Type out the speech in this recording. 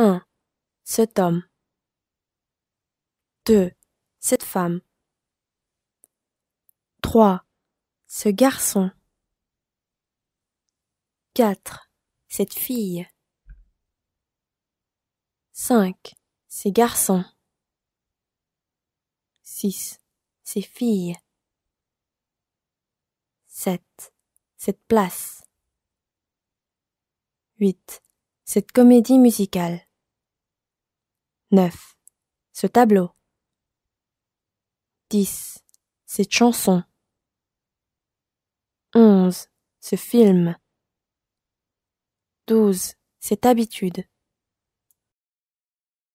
1. Cet homme. 2. Cette femme. 3. Ce garçon. 4. Cette fille. 5. Ces garçons. 6. Ces filles. 7. Cette place. 8. Cette comédie musicale. 9. Ce tableau. 10. Cette chanson. 11. Ce film. 12. Cette habitude.